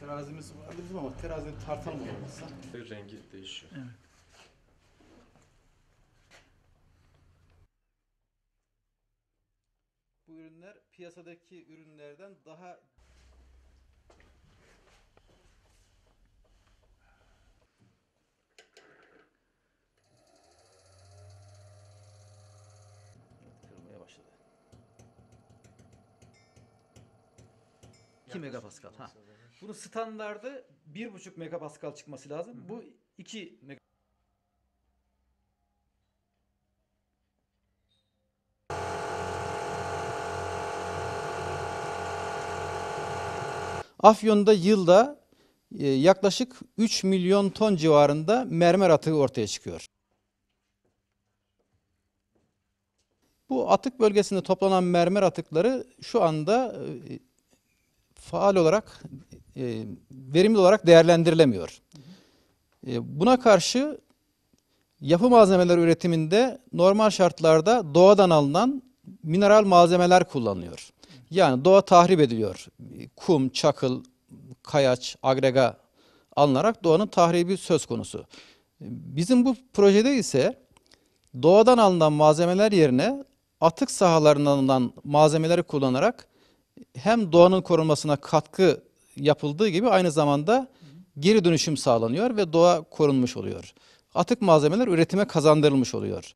Terazimiz var bizim ama terazinin tartan olmasa. Rengi değişiyor. Evet. Bu ürünler piyasadaki ürünlerden daha kırılmaya başladı. 2 megapascal. Ha. Bunun standardı 1.5 megapascal çıkması lazım. Hı hı. Bu 2 megapascal. Afyon'da yılda e, yaklaşık 3 milyon ton civarında mermer atığı ortaya çıkıyor. Bu atık bölgesinde toplanan mermer atıkları şu anda e, faal olarak e, verimli olarak değerlendirilemiyor. E, buna karşı yapı malzemeleri üretiminde normal şartlarda doğadan alınan mineral malzemeler kullanılıyor. Yani doğa tahrip ediliyor. E, kum, çakıl, kayaç, agrega alınarak doğanın tahribi söz konusu. E, bizim bu projede ise doğadan alınan malzemeler yerine atık sahalarından alınan malzemeleri kullanarak hem doğanın korunmasına katkı yapıldığı gibi aynı zamanda geri dönüşüm sağlanıyor ve doğa korunmuş oluyor. Atık malzemeler üretime kazandırılmış oluyor.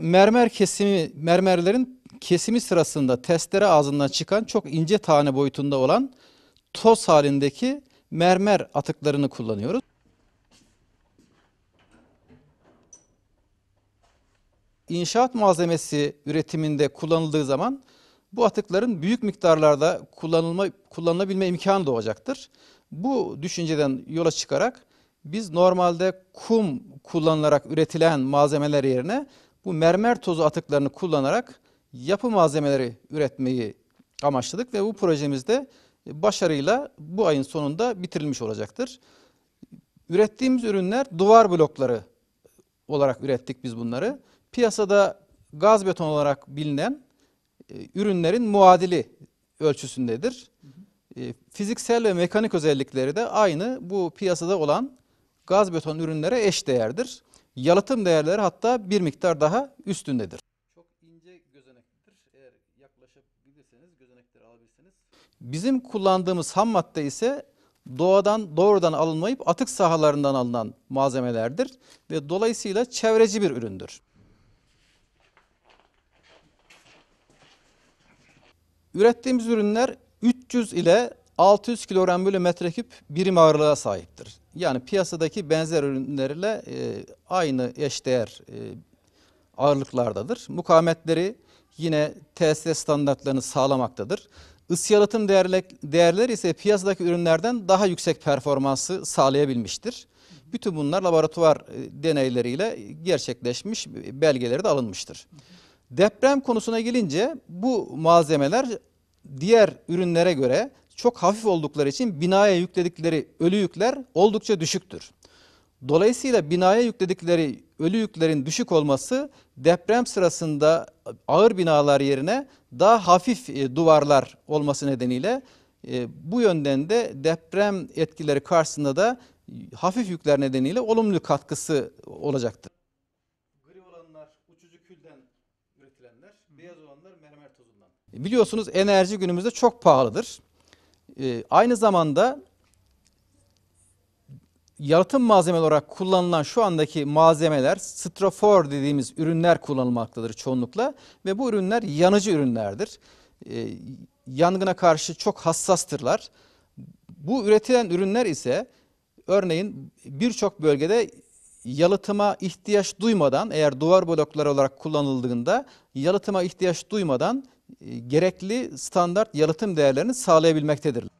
Mermer kesimi, mermerlerin kesimi sırasında testere ağzından çıkan çok ince tane boyutunda olan toz halindeki mermer atıklarını kullanıyoruz. İnşaat malzemesi üretiminde kullanıldığı zaman bu atıkların büyük miktarlarda kullanılma, kullanılabilme imkanı doğacaktır. Bu düşünceden yola çıkarak biz normalde kum kullanılarak üretilen malzemeler yerine bu mermer tozu atıklarını kullanarak yapı malzemeleri üretmeyi amaçladık ve bu projemizde başarıyla bu ayın sonunda bitirilmiş olacaktır. Ürettiğimiz ürünler duvar blokları olarak ürettik biz bunları. Piyasada gaz beton olarak bilinen e, ürünlerin muadili ölçüsündedir. E, fiziksel ve mekanik özellikleri de aynı bu piyasada olan gaz beton ürünlere eş değerdir. Yalıtım değerleri hatta bir miktar daha üstündedir. Çok ince gözenektir. Eğer yaklaşabilirseniz, gözenekleri alabilirsiniz. Bizim kullandığımız ham madde ise doğadan doğrudan alınmayıp atık sahalarından alınan malzemelerdir ve dolayısıyla çevreci bir üründür. Ürettiğimiz ürünler 300 ile 600 kilogram bölü metreküp birim ağırlığa sahiptir. Yani piyasadaki benzer ürünlerle e, aynı eşdeğer e, ağırlıklardadır. Mukametleri yine TSE standartlarını sağlamaktadır. Isı yalıtım değerleri ise piyasadaki ürünlerden daha yüksek performansı sağlayabilmiştir. Bütün bunlar laboratuvar e, deneyleriyle gerçekleşmiş belgeleri de alınmıştır. Deprem konusuna gelince bu malzemeler diğer ürünlere göre çok hafif oldukları için binaya yükledikleri ölü yükler oldukça düşüktür. Dolayısıyla binaya yükledikleri ölü yüklerin düşük olması deprem sırasında ağır binalar yerine daha hafif e, duvarlar olması nedeniyle e, bu yönden de deprem etkileri karşısında da hafif yükler nedeniyle olumlu katkısı olacaktır. Gri olanlar uçucu külden üretilenler, beyaz olanlar mermer Biliyorsunuz enerji günümüzde çok pahalıdır. E, aynı zamanda yaratım malzeme olarak kullanılan şu andaki malzemeler strafor dediğimiz ürünler kullanılmaktadır çoğunlukla ve bu ürünler yanıcı ürünlerdir. E, yangına karşı çok hassastırlar. Bu üretilen ürünler ise örneğin birçok bölgede yalıtıma ihtiyaç duymadan eğer duvar blokları olarak kullanıldığında yalıtıma ihtiyaç duymadan e, gerekli standart yalıtım değerlerini sağlayabilmektedir.